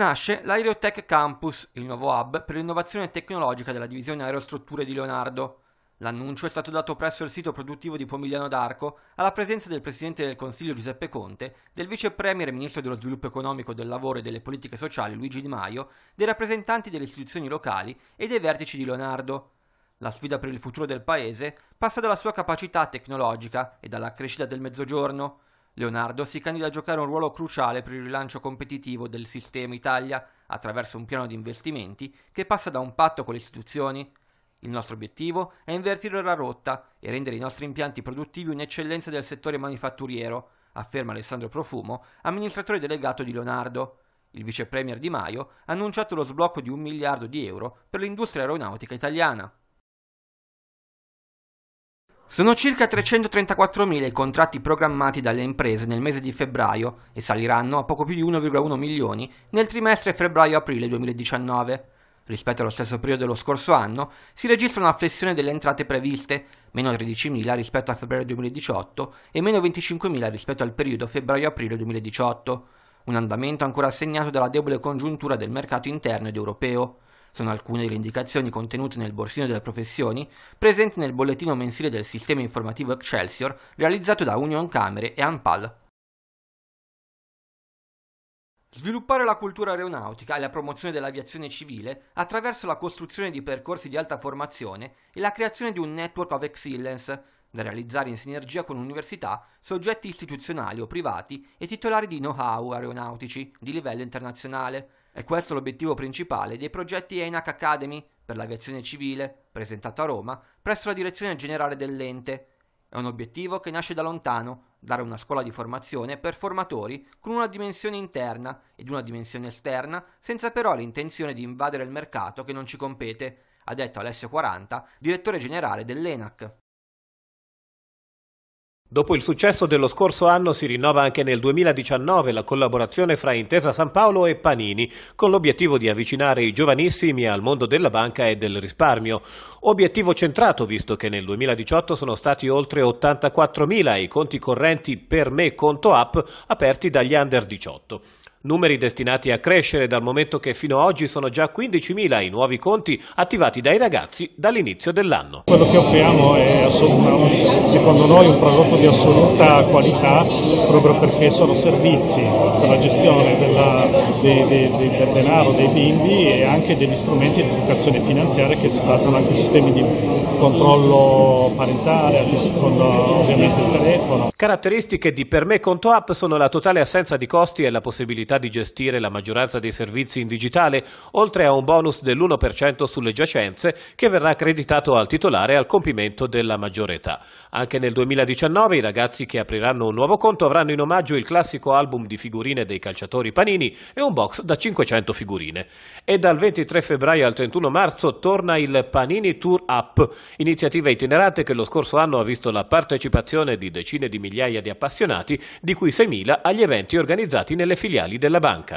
nasce l'Aerotech Campus, il nuovo hub per l'innovazione tecnologica della divisione aerostrutture di Leonardo. L'annuncio è stato dato presso il sito produttivo di Pomigliano d'Arco alla presenza del Presidente del Consiglio Giuseppe Conte, del Vice Premier e Ministro dello Sviluppo Economico, del Lavoro e delle Politiche Sociali Luigi Di Maio, dei rappresentanti delle istituzioni locali e dei vertici di Leonardo. La sfida per il futuro del Paese passa dalla sua capacità tecnologica e dalla crescita del Mezzogiorno, Leonardo si candida a giocare un ruolo cruciale per il rilancio competitivo del sistema Italia attraverso un piano di investimenti che passa da un patto con le istituzioni. Il nostro obiettivo è invertire la rotta e rendere i nostri impianti produttivi un'eccellenza del settore manifatturiero, afferma Alessandro Profumo, amministratore delegato di Leonardo. Il vice premier Di Maio ha annunciato lo sblocco di un miliardo di euro per l'industria aeronautica italiana. Sono circa 334.000 i contratti programmati dalle imprese nel mese di febbraio e saliranno a poco più di 1,1 milioni nel trimestre febbraio-aprile 2019. Rispetto allo stesso periodo dello scorso anno si registra una flessione delle entrate previste, meno 13.000 rispetto a febbraio 2018 e meno 25.000 rispetto al periodo febbraio-aprile 2018, un andamento ancora segnato dalla debole congiuntura del mercato interno ed europeo. Sono alcune delle indicazioni contenute nel borsino delle professioni presente nel bollettino mensile del sistema informativo Excelsior realizzato da Union Camere e Ampal. Sviluppare la cultura aeronautica e la promozione dell'aviazione civile attraverso la costruzione di percorsi di alta formazione e la creazione di un network of excellence da realizzare in sinergia con università, soggetti istituzionali o privati e titolari di know-how aeronautici di livello internazionale. È questo l'obiettivo principale dei progetti ENAC Academy per l'aviazione civile, presentato a Roma presso la direzione generale dell'ente. È un obiettivo che nasce da lontano, dare una scuola di formazione per formatori con una dimensione interna ed una dimensione esterna, senza però l'intenzione di invadere il mercato che non ci compete, ha detto Alessio 40, direttore generale dell'ENAC. Dopo il successo dello scorso anno si rinnova anche nel 2019 la collaborazione fra Intesa San Paolo e Panini con l'obiettivo di avvicinare i giovanissimi al mondo della banca e del risparmio. Obiettivo centrato visto che nel 2018 sono stati oltre 84.000 i conti correnti per me conto app aperti dagli under 18. Numeri destinati a crescere dal momento che fino ad oggi sono già 15.000 i nuovi conti attivati dai ragazzi dall'inizio dell'anno. Quello che offriamo è secondo noi un prodotto di assoluta qualità proprio perché sono servizi per la gestione della, de, de, de, del denaro dei bimbi e anche degli strumenti di educazione finanziaria che si basano anche su sistemi di controllo parentale, con ovviamente il telefono. Caratteristiche di per me conto app sono la totale assenza di costi e la possibilità possibilità di gestire la maggioranza dei servizi in digitale, oltre a un bonus dell'1% sulle giacenze che verrà accreditato al titolare al compimento della maggiore età. Anche nel 2019 i ragazzi che apriranno un nuovo conto avranno in omaggio il classico album di figurine dei calciatori Panini e un box da 500 figurine. E dal 23 febbraio al 31 marzo torna il Panini Tour App, iniziativa itinerante che lo scorso anno ha visto la partecipazione di decine di migliaia di appassionati, di cui 6.000 agli eventi organizzati nelle filiali della banca.